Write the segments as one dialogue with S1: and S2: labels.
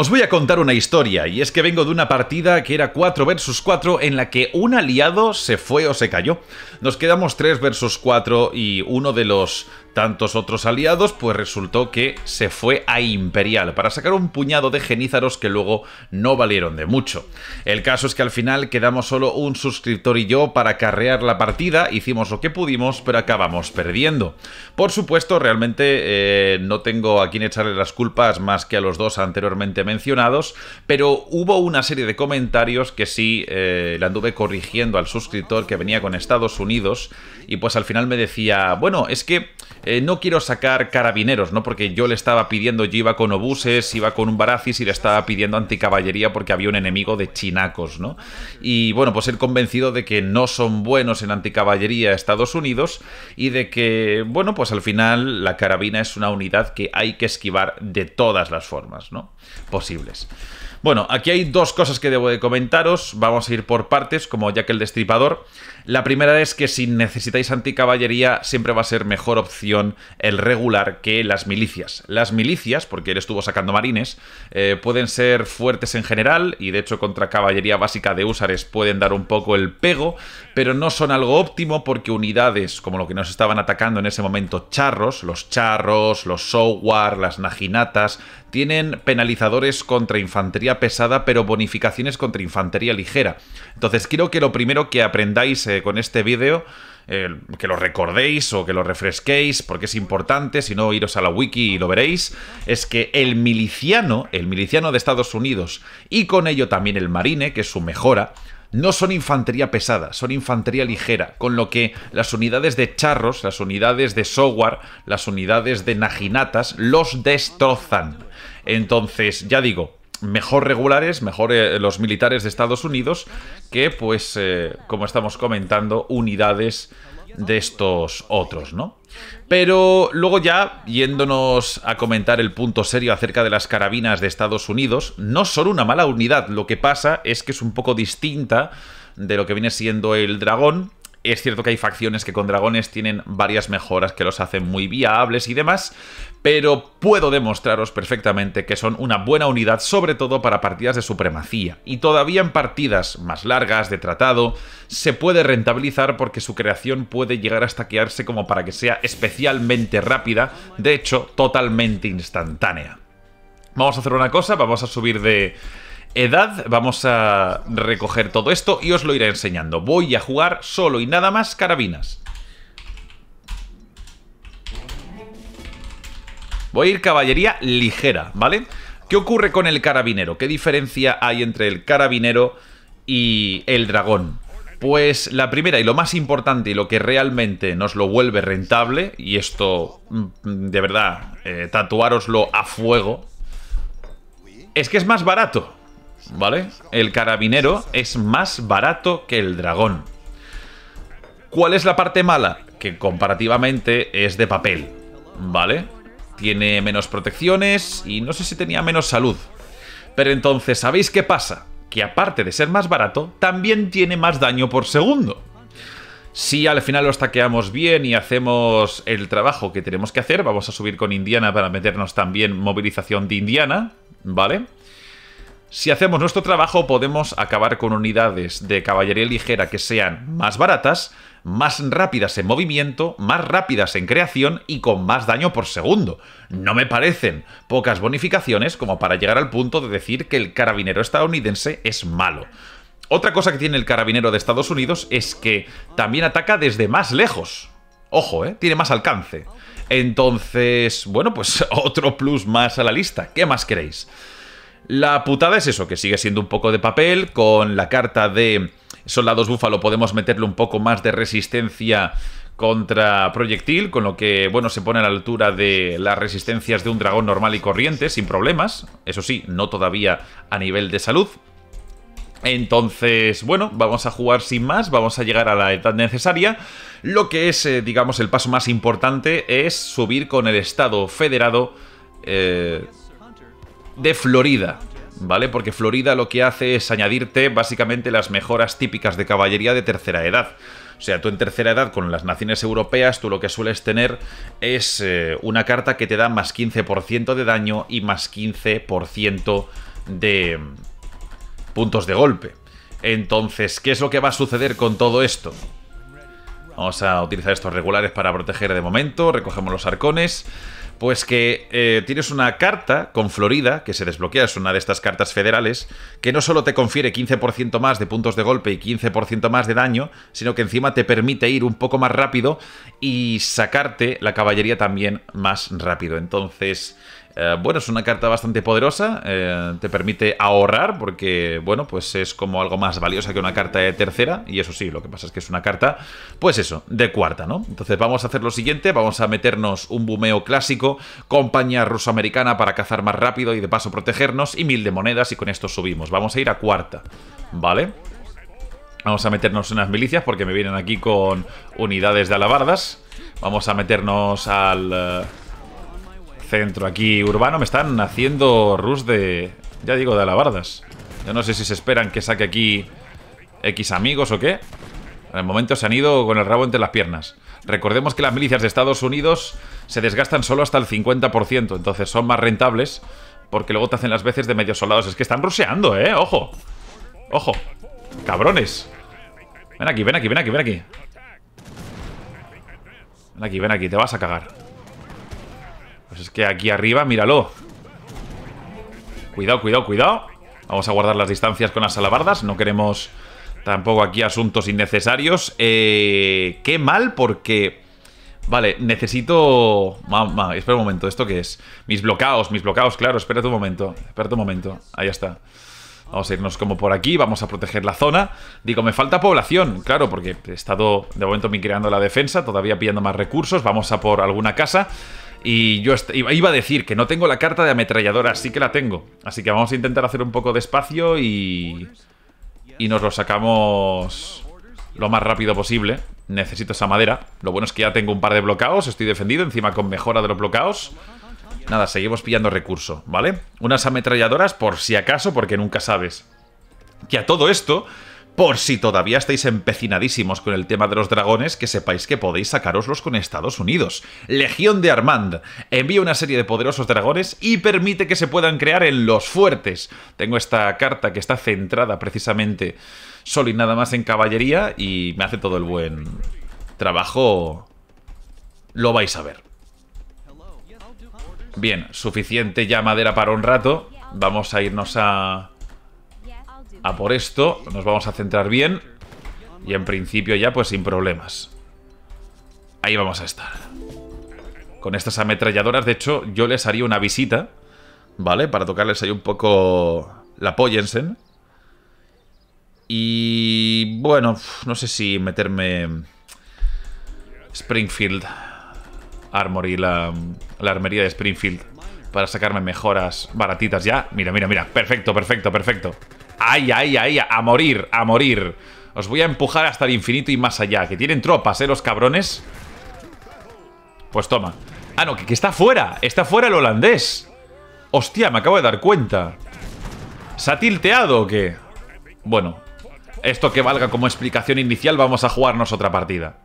S1: Os voy a contar una historia, y es que vengo de una partida que era 4 vs 4 en la que un aliado se fue o se cayó. Nos quedamos 3 vs 4 y uno de los tantos otros aliados, pues resultó que se fue a Imperial para sacar un puñado de genízaros que luego no valieron de mucho. El caso es que al final quedamos solo un suscriptor y yo para carrear la partida, hicimos lo que pudimos, pero acabamos perdiendo. Por supuesto, realmente eh, no tengo a quien echarle las culpas más que a los dos anteriormente mencionados, pero hubo una serie de comentarios que sí eh, la le anduve corrigiendo al suscriptor que venía con Estados Unidos y pues al final me decía, bueno, es que eh, no quiero sacar carabineros, ¿no? Porque yo le estaba pidiendo, yo iba con obuses, iba con un barazis y le estaba pidiendo anticaballería porque había un enemigo de chinacos, ¿no? Y bueno, pues ser convencido de que no son buenos en anticaballería Estados Unidos y de que, bueno, pues al final la carabina es una unidad que hay que esquivar de todas las formas, ¿no? Posibles. Bueno, aquí hay dos cosas que debo de comentaros, vamos a ir por partes, como ya que el Destripador. La primera es que si necesitáis anticaballería, siempre va a ser mejor opción el regular que las milicias. Las milicias, porque él estuvo sacando marines, eh, pueden ser fuertes en general y de hecho contra caballería básica de húsares pueden dar un poco el pego, pero no son algo óptimo porque unidades como lo que nos estaban atacando en ese momento charros, los charros, los sowar, las naginatas, tienen penalizadores contra infantería pesada pero bonificaciones contra infantería ligera. Entonces quiero que lo primero que aprendáis eh, con este vídeo, eh, que lo recordéis o que lo refresquéis, porque es importante, si no, iros a la wiki y lo veréis, es que el miliciano, el miliciano de Estados Unidos, y con ello también el marine, que es su mejora, no son infantería pesada, son infantería ligera, con lo que las unidades de charros, las unidades de software, las unidades de najinatas los destrozan. Entonces, ya digo, mejor regulares, mejor eh, los militares de Estados Unidos, que pues, eh, como estamos comentando, unidades de estos otros, ¿no? Pero luego ya, yéndonos a comentar el punto serio acerca de las carabinas de Estados Unidos, no son una mala unidad, lo que pasa es que es un poco distinta de lo que viene siendo el dragón, es cierto que hay facciones que con dragones tienen varias mejoras que los hacen muy viables y demás, pero puedo demostraros perfectamente que son una buena unidad sobre todo para partidas de supremacía, y todavía en partidas más largas de tratado se puede rentabilizar porque su creación puede llegar a estaquearse como para que sea especialmente rápida, de hecho totalmente instantánea. Vamos a hacer una cosa, vamos a subir de edad. Vamos a recoger todo esto y os lo iré enseñando. Voy a jugar solo y nada más carabinas. Voy a ir caballería ligera, ¿vale? ¿Qué ocurre con el carabinero? ¿Qué diferencia hay entre el carabinero y el dragón? Pues la primera y lo más importante y lo que realmente nos lo vuelve rentable, y esto mm, de verdad, eh, tatuároslo a fuego, es que es más barato. ¿vale? El carabinero es más barato que el dragón. ¿Cuál es la parte mala? Que comparativamente es de papel, ¿vale? Tiene menos protecciones y no sé si tenía menos salud. Pero entonces, ¿sabéis qué pasa? Que aparte de ser más barato, también tiene más daño por segundo. Si al final lo taqueamos bien y hacemos el trabajo que tenemos que hacer, vamos a subir con Indiana para meternos también movilización de Indiana, ¿vale? vale si hacemos nuestro trabajo podemos acabar con unidades de caballería ligera que sean más baratas, más rápidas en movimiento, más rápidas en creación y con más daño por segundo. No me parecen pocas bonificaciones como para llegar al punto de decir que el carabinero estadounidense es malo. Otra cosa que tiene el carabinero de Estados Unidos es que también ataca desde más lejos. Ojo, ¿eh? Tiene más alcance. Entonces, bueno, pues otro plus más a la lista. ¿Qué más queréis? La putada es eso, que sigue siendo un poco de papel, con la carta de soldados búfalo podemos meterle un poco más de resistencia contra proyectil, con lo que, bueno, se pone a la altura de las resistencias de un dragón normal y corriente, sin problemas. Eso sí, no todavía a nivel de salud. Entonces, bueno, vamos a jugar sin más, vamos a llegar a la edad necesaria. Lo que es, eh, digamos, el paso más importante es subir con el estado federado eh, de Florida. ¿vale? Porque Florida lo que hace es añadirte básicamente las mejoras típicas de caballería de tercera edad. O sea, tú en tercera edad con las naciones europeas, tú lo que sueles tener es eh, una carta que te da más 15% de daño y más 15% de mm, puntos de golpe. Entonces, ¿qué es lo que va a suceder con todo esto? Vamos a utilizar estos regulares para proteger de momento, recogemos los arcones. Pues que eh, tienes una carta con Florida, que se desbloquea, es una de estas cartas federales, que no solo te confiere 15% más de puntos de golpe y 15% más de daño, sino que encima te permite ir un poco más rápido y sacarte la caballería también más rápido. Entonces, eh, bueno, es una carta bastante poderosa, eh, te permite ahorrar porque, bueno, pues es como algo más valiosa que una carta de tercera y eso sí, lo que pasa es que es una carta, pues eso, de cuarta, ¿no? Entonces vamos a hacer lo siguiente, vamos a meternos un bumeo clásico, compañía ruso-americana para cazar más rápido y de paso protegernos y mil de monedas y con esto subimos, vamos a ir a cuarta, ¿vale? Vamos a meternos unas milicias porque me vienen aquí con unidades de alabardas. Vamos a meternos al... Eh, centro aquí urbano. Me están haciendo rus de, ya digo, de alabardas. Yo no sé si se esperan que saque aquí X amigos o qué. En el momento se han ido con el rabo entre las piernas. Recordemos que las milicias de Estados Unidos se desgastan solo hasta el 50%, entonces son más rentables porque luego te hacen las veces de medios soldados. Es que están ruseando, ¿eh? ¡Ojo! ¡Ojo! ¡Cabrones! Ven aquí, ven aquí, ven aquí, ven aquí. Ven aquí, ven aquí, te vas a cagar. Pues es que aquí arriba, míralo Cuidado, cuidado, cuidado Vamos a guardar las distancias con las alabardas No queremos tampoco aquí asuntos innecesarios eh, Qué mal porque... Vale, necesito... espera un momento, ¿esto qué es? Mis bloqueos mis bloqueos claro, espera un momento Espérate un momento, ahí está Vamos a irnos como por aquí, vamos a proteger la zona. Digo, me falta población, claro, porque he estado de momento creando la defensa, todavía pillando más recursos. Vamos a por alguna casa. Y yo iba a decir que no tengo la carta de ametralladora, Así que la tengo. Así que vamos a intentar hacer un poco de espacio y... Y nos lo sacamos lo más rápido posible. Necesito esa madera. Lo bueno es que ya tengo un par de bloqueados estoy defendido, encima con mejora de los bloqueados Nada, seguimos pillando recurso ¿vale? Unas ametralladoras por si acaso, porque nunca sabes. Que a todo esto, por si todavía estáis empecinadísimos con el tema de los dragones, que sepáis que podéis sacaroslos con Estados Unidos. Legión de Armand envía una serie de poderosos dragones y permite que se puedan crear en los fuertes. Tengo esta carta que está centrada precisamente solo y nada más en caballería y me hace todo el buen trabajo. Lo vais a ver. Bien, suficiente ya madera para un rato. Vamos a irnos a a por esto. Nos vamos a centrar bien. Y en principio ya pues sin problemas. Ahí vamos a estar. Con estas ametralladoras, de hecho, yo les haría una visita. ¿Vale? Para tocarles ahí un poco la Poyensen. Y bueno, no sé si meterme Springfield Armory, la, la armería de Springfield para sacarme mejoras baratitas ya. Mira, mira, mira. Perfecto, perfecto, perfecto. ¡Ay, ay, ay! ¡A morir, a morir! Os voy a empujar hasta el infinito y más allá. Que tienen tropas, ¿eh? Los cabrones. Pues toma. Ah, no, que, que está fuera. Está fuera el holandés. Hostia, me acabo de dar cuenta. ¿Se ha tilteado o qué? Bueno, esto que valga como explicación inicial, vamos a jugarnos otra partida.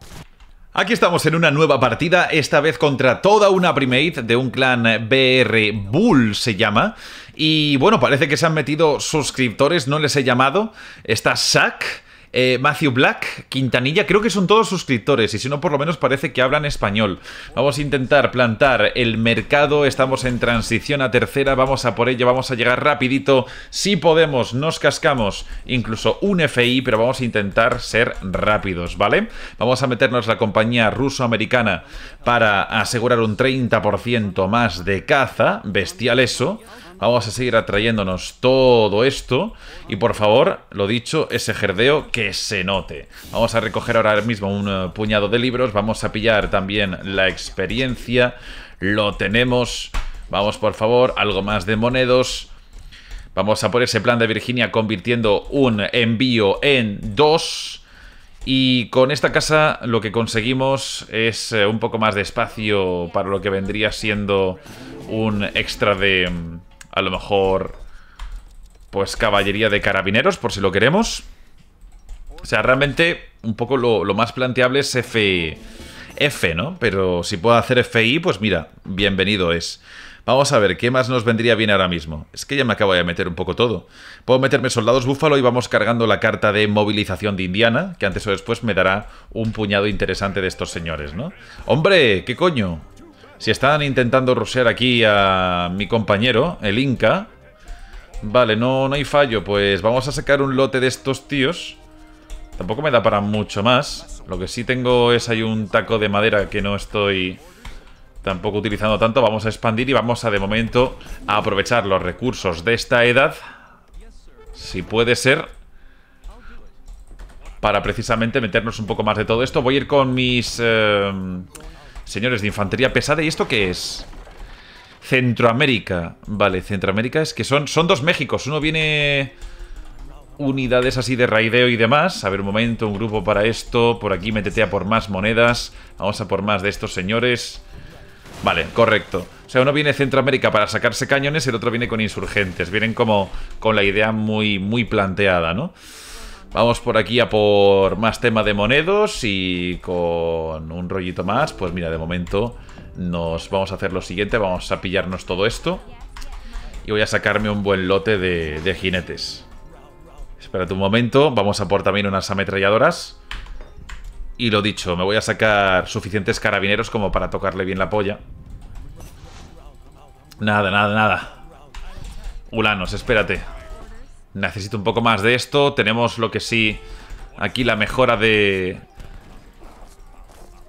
S1: Aquí estamos en una nueva partida, esta vez contra toda una primate de un clan BR Bull se llama. Y bueno, parece que se han metido suscriptores, no les he llamado. Está Sack, eh, Matthew Black, Quintanilla, creo que son todos suscriptores y si no por lo menos parece que hablan español. Vamos a intentar plantar el mercado, estamos en transición a tercera, vamos a por ello, vamos a llegar rapidito, si podemos, nos cascamos incluso un FI, pero vamos a intentar ser rápidos, ¿vale? Vamos a meternos la compañía ruso-americana para asegurar un 30% más de caza, bestial eso. Vamos a seguir atrayéndonos todo esto y por favor, lo dicho, ese jerdeo que se note. Vamos a recoger ahora mismo un eh, puñado de libros, vamos a pillar también la experiencia, lo tenemos. Vamos por favor, algo más de monedos. Vamos a poner ese plan de Virginia convirtiendo un envío en dos. Y con esta casa lo que conseguimos es eh, un poco más de espacio para lo que vendría siendo un extra de, mm, a lo mejor, pues caballería de carabineros, por si lo queremos. O sea, realmente un poco lo, más planteable es F, ¿no? Pero si puedo hacer FI, pues mira, bienvenido es. Vamos a ver, ¿qué más nos vendría bien ahora mismo? Es que ya me acabo de meter un poco todo. Puedo meterme soldados búfalo y vamos cargando la carta de movilización de Indiana, que antes o después me dará un puñado interesante de estos señores, ¿no? ¡Hombre! ¿Qué coño? Si están intentando rosear aquí a mi compañero, el Inca... Vale, no, no hay fallo. Pues vamos a sacar un lote de estos tíos. Tampoco me da para mucho más. Lo que sí tengo es hay un taco de madera que no estoy tampoco utilizando tanto, vamos a expandir y vamos a de momento a aprovechar los recursos de esta edad, si puede ser, para precisamente meternos un poco más de todo esto. Voy a ir con mis eh, señores de infantería pesada. ¿Y esto qué es? Centroamérica. Vale, Centroamérica es que son, son dos Méxicos. Uno viene unidades así de raideo y demás. A ver, un momento, un grupo para esto. Por aquí métete a por más monedas. Vamos a por más de estos señores. Vale, correcto. O sea, uno viene de Centroamérica para sacarse cañones, el otro viene con insurgentes. Vienen como con la idea muy, muy planteada, ¿no? Vamos por aquí a por más tema de monedos y con un rollito más. Pues mira, de momento nos vamos a hacer lo siguiente. Vamos a pillarnos todo esto. Y voy a sacarme un buen lote de, de jinetes. Espérate un momento. Vamos a por también unas ametralladoras. Y lo dicho, me voy a sacar suficientes carabineros como para tocarle bien la polla. Nada, nada, nada. Ulanos, espérate. Necesito un poco más de esto. Tenemos lo que sí... Aquí la mejora de...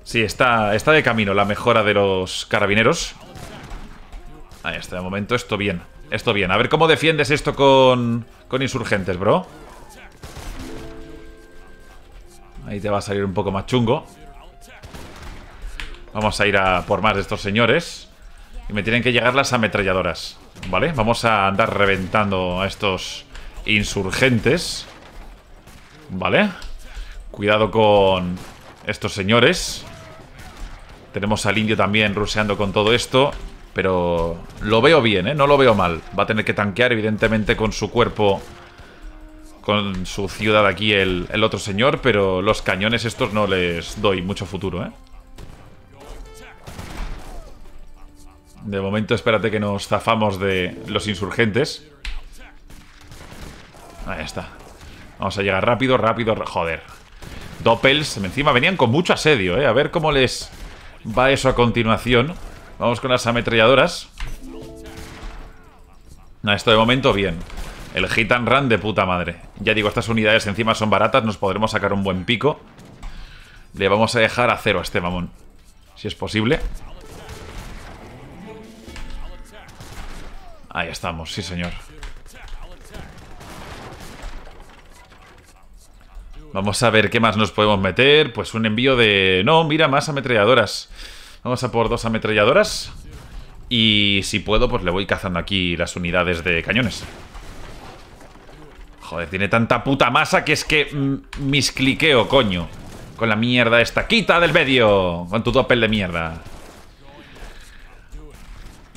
S1: Sí, está, está de camino la mejora de los carabineros. Ahí está, de momento esto bien. Esto bien. A ver cómo defiendes esto con, con insurgentes, bro. Ahí te va a salir un poco más chungo. Vamos a ir a por más de estos señores. Y me tienen que llegar las ametralladoras. ¿Vale? Vamos a andar reventando a estos insurgentes. ¿Vale? Cuidado con estos señores. Tenemos al indio también ruseando con todo esto. Pero lo veo bien, ¿eh? No lo veo mal. Va a tener que tanquear, evidentemente, con su cuerpo con su ciudad aquí el, otro señor, pero los cañones estos no les doy mucho futuro, ¿eh? De momento espérate que nos zafamos de los insurgentes. Ahí está. Vamos a llegar rápido, rápido, joder. Doppels, encima venían con mucho asedio, ¿eh? A ver cómo les va eso a continuación. Vamos con las ametralladoras. No, esto de momento bien. El hit run de puta madre. Ya digo, estas unidades encima son baratas, nos podremos sacar un buen pico. Le vamos a dejar a cero a este mamón. Si es posible. Ahí estamos, sí señor. Vamos a ver qué más nos podemos meter. Pues un envío de... No, mira, más ametralladoras. Vamos a por dos ametralladoras. Y si puedo, pues le voy cazando aquí las unidades de cañones. Joder, tiene tanta puta masa que es que mm, mis cliqueo, coño. Con la mierda esta. ¡Quita del medio! Con tu topel de mierda.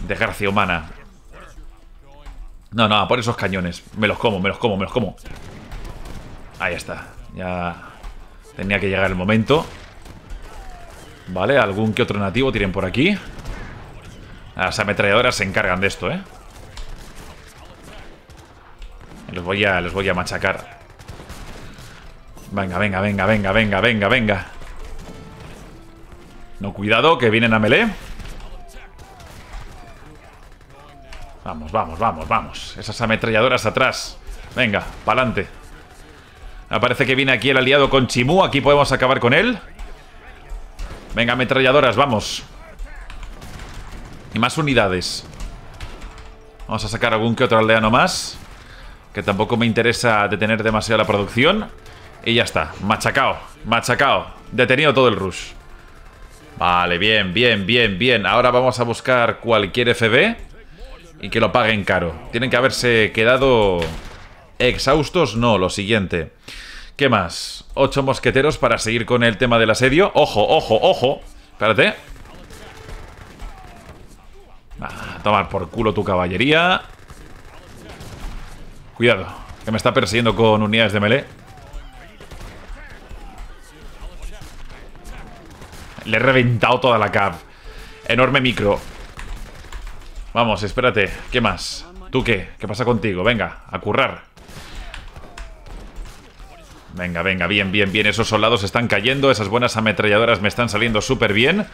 S1: Desgracia humana. No, no, por esos cañones. Me los como, me los como, me los como. Ahí está. Ya tenía que llegar el momento. Vale, algún que otro nativo tienen por aquí. Las ametralladoras se encargan de esto, ¿eh? Los voy a, voy a machacar. Venga, venga, venga, venga, venga, venga, venga. No, cuidado, que vienen a melee. Vamos, vamos, vamos, vamos. Esas ametralladoras atrás. Venga, pa'lante. Aparece que viene aquí el aliado con Chimú. Aquí podemos acabar con él. Venga, ametralladoras, vamos. Y más unidades. Vamos a sacar algún que otro aldeano más que tampoco me interesa detener demasiado la producción. Y ya está, machacao, machacao, detenido todo el rush. Vale, bien, bien, bien, bien. Ahora vamos a buscar cualquier FB y que lo paguen caro. Tienen que haberse quedado exhaustos, no, lo siguiente. ¿Qué más? Ocho mosqueteros para seguir con el tema del asedio. Ojo, ojo, ojo. Espérate. Ah, tomar por culo tu caballería. Cuidado, que me está persiguiendo con unidades de melee. Le he reventado toda la cab. Enorme micro. Vamos, espérate. ¿Qué más? ¿Tú qué? ¿Qué pasa contigo? Venga, a currar. Venga, venga, bien, bien, bien. Esos soldados están cayendo. Esas buenas ametralladoras me están saliendo súper bien.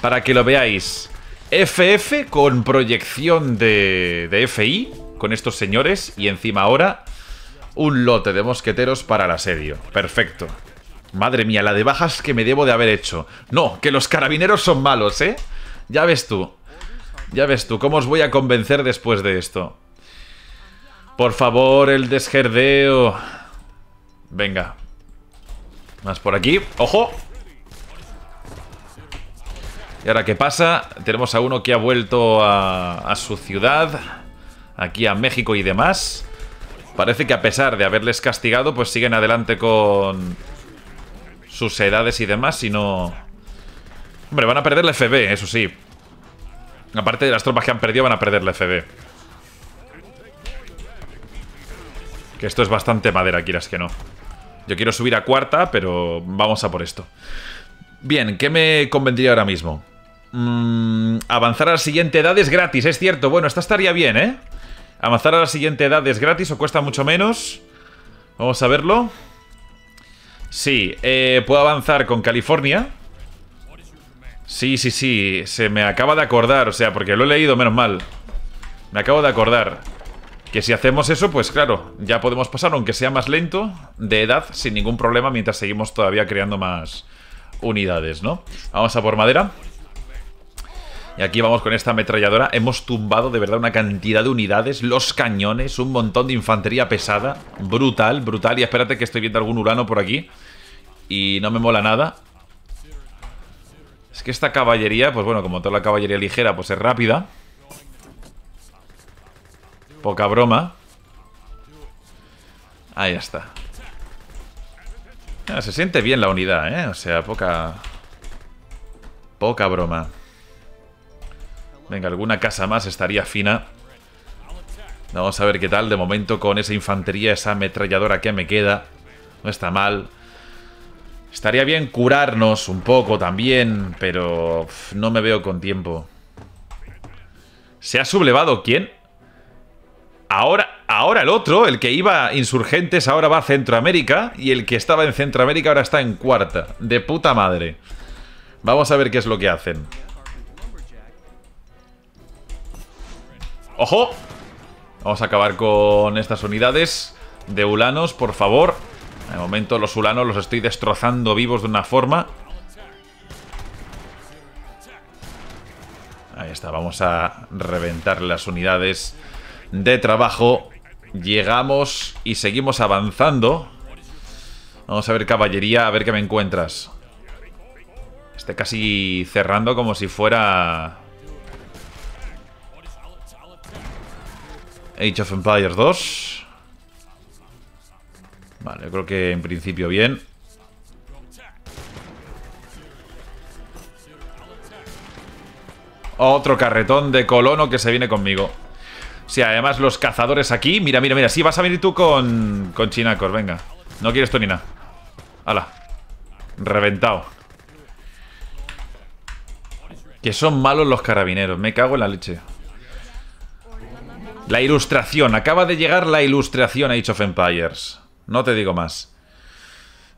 S1: Para que lo veáis. FF con proyección de, de FI con estos señores y encima ahora un lote de mosqueteros para el asedio. Perfecto. Madre mía, la de bajas que me debo de haber hecho. No, que los carabineros son malos, ¿eh? Ya ves tú. Ya ves tú, ¿cómo os voy a convencer después de esto? Por favor, el desjerdeo. Venga. Más por aquí. ¡Ojo! Y ahora, ¿qué pasa? Tenemos a uno que ha vuelto a, a su ciudad aquí a México y demás. Parece que a pesar de haberles castigado, pues siguen adelante con sus edades y demás, si no... Hombre, van a perder la FB, eso sí. Aparte de las tropas que han perdido, van a perder la FB. Que esto es bastante madera, quieras que no. Yo quiero subir a cuarta, pero vamos a por esto. Bien, ¿qué me convendría ahora mismo? Mm, avanzar a la siguiente edad es gratis, es cierto. Bueno, esta estaría bien, ¿eh? amazar a la siguiente edad es gratis o cuesta mucho menos. Vamos a verlo. Sí, eh, puedo avanzar con California. Sí, sí, sí, se me acaba de acordar, o sea, porque lo he leído, menos mal. Me acabo de acordar. Que si hacemos eso, pues claro, ya podemos pasar, aunque sea más lento, de edad sin ningún problema mientras seguimos todavía creando más unidades, ¿no? Vamos a por madera. Y aquí vamos con esta ametralladora. Hemos tumbado de verdad una cantidad de unidades, los cañones, un montón de infantería pesada. Brutal, brutal. Y espérate que estoy viendo algún urano por aquí. Y no me mola nada. Es que esta caballería, pues bueno, como toda la caballería ligera, pues es rápida. Poca broma. Ahí está. Ah, se siente bien la unidad, ¿eh? O sea, poca... Poca broma. Venga, alguna casa más estaría fina. Vamos a ver qué tal. De momento con esa infantería, esa ametralladora que me queda. No está mal. Estaría bien curarnos un poco también, pero no me veo con tiempo. ¿Se ha sublevado quién? Ahora, ahora el otro, el que iba insurgentes, ahora va a Centroamérica. Y el que estaba en Centroamérica ahora está en cuarta. De puta madre. Vamos a ver qué es lo que hacen. ¡Ojo! Vamos a acabar con estas unidades de ulanos, por favor. De momento los ulanos los estoy destrozando vivos de una forma. Ahí está, vamos a reventar las unidades de trabajo. Llegamos y seguimos avanzando. Vamos a ver caballería, a ver qué me encuentras. Esté casi cerrando como si fuera Age of Empires 2. Vale, yo creo que en principio bien. Otro carretón de colono que se viene conmigo. Sí, además los cazadores aquí. Mira, mira, mira. si vas a venir tú con, con chinacos. Venga. No quieres esto ni nada. Hala. Reventado. Que son malos los carabineros. Me cago en la leche. La ilustración. Acaba de llegar la ilustración a Age of Empires. No te digo más.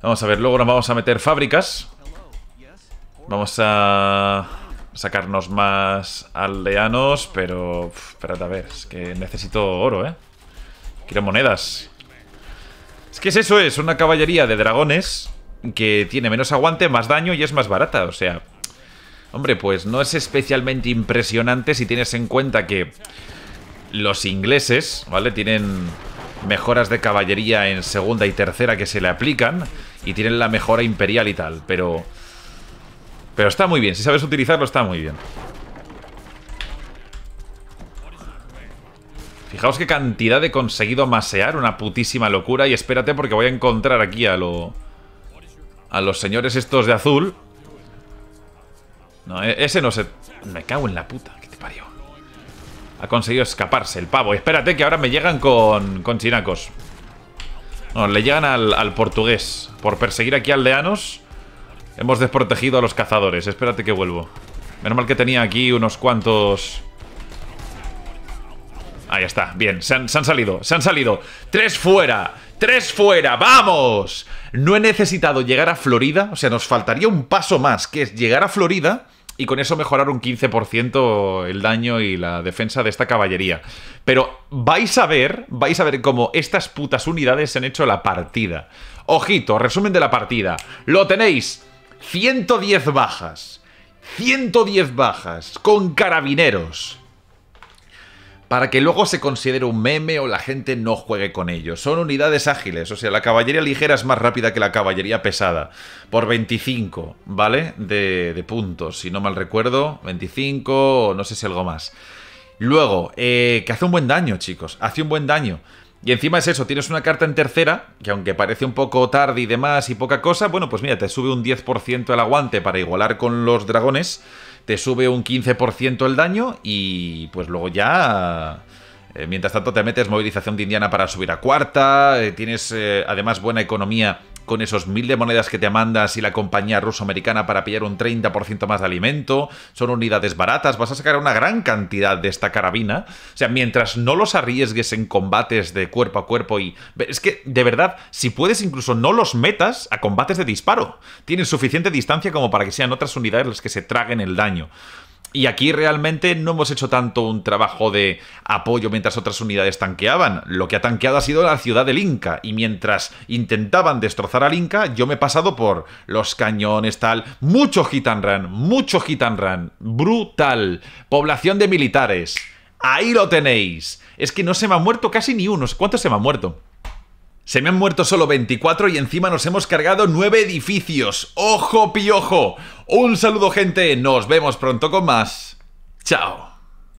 S1: Vamos a ver, luego nos vamos a meter fábricas. Vamos a sacarnos más aldeanos, pero... espérate, a ver, es que necesito oro, ¿eh? Quiero monedas. Es que es eso, es una caballería de dragones que tiene menos aguante, más daño y es más barata, o sea... Hombre, pues no es especialmente impresionante si tienes en cuenta que los ingleses, ¿vale? Tienen mejoras de caballería en segunda y tercera que se le aplican y tienen la mejora imperial y tal, pero... Pero está muy bien, si sabes utilizarlo está muy bien. Fijaos qué cantidad he conseguido masear, una putísima locura y espérate porque voy a encontrar aquí a A los señores estos de azul No, e-, ese no se... Me cago en la puta ha conseguido escaparse el pavo. Espérate que ahora me llegan con, con chinacos. No, le llegan al, portugués. Por perseguir aquí aldeanos, hemos desprotegido a los cazadores. Espérate que vuelvo. Menos mal que tenía aquí unos cuantos... Ahí está, bien, se han, se han salido, se han salido. ¡Tres fuera! ¡Tres fuera! ¡Vamos! No he necesitado llegar a Florida, o sea, nos faltaría un paso más, que es llegar a Florida y con eso mejorar un 15% el daño y la defensa de esta caballería. Pero vais a ver, vais a ver cómo estas putas unidades se han hecho la partida. Ojito, resumen de la partida. Lo tenéis, 110 bajas. 110 bajas con carabineros para que luego se considere un meme o la gente no juegue con ellos. Son unidades ágiles, o sea, la caballería ligera es más rápida que la caballería pesada, por 25, ¿vale? De, puntos, si no mal recuerdo, 25 o no sé si algo más. Luego, eh, que hace un buen daño, chicos, hace un buen daño. Y encima es eso, tienes una carta en tercera, que aunque parece un poco tarde y demás y poca cosa, bueno, pues mira, te sube un 10% el aguante para igualar con los dragones te sube un 15% el daño y pues luego ya... Eh, mientras tanto te metes movilización de Indiana para subir a cuarta, eh, tienes eh, además buena economía con esos mil de monedas que te mandas y la compañía ruso-americana para pillar un 30% más de alimento, son unidades baratas, vas a sacar una gran cantidad de esta carabina. O sea, mientras no los arriesgues en combates de cuerpo a cuerpo y... Es que, de verdad, si puedes incluso no los metas a combates de disparo. Tienen suficiente distancia como para que sean otras unidades las que se traguen el daño. Y aquí realmente no hemos hecho tanto un trabajo de apoyo mientras otras unidades tanqueaban. Lo que ha tanqueado ha sido la ciudad del Inca. Y mientras intentaban destrozar al Inca, yo me he pasado por los cañones, tal. Mucho hit run, mucho hit run. Brutal. Población de militares. Ahí lo tenéis. Es que no se me ha muerto casi ni uno. ¿Cuántos se me han muerto? Se me han muerto solo 24 y encima nos hemos cargado 9 edificios. ¡Ojo piojo! Un saludo gente, nos vemos pronto con más. ¡Chao!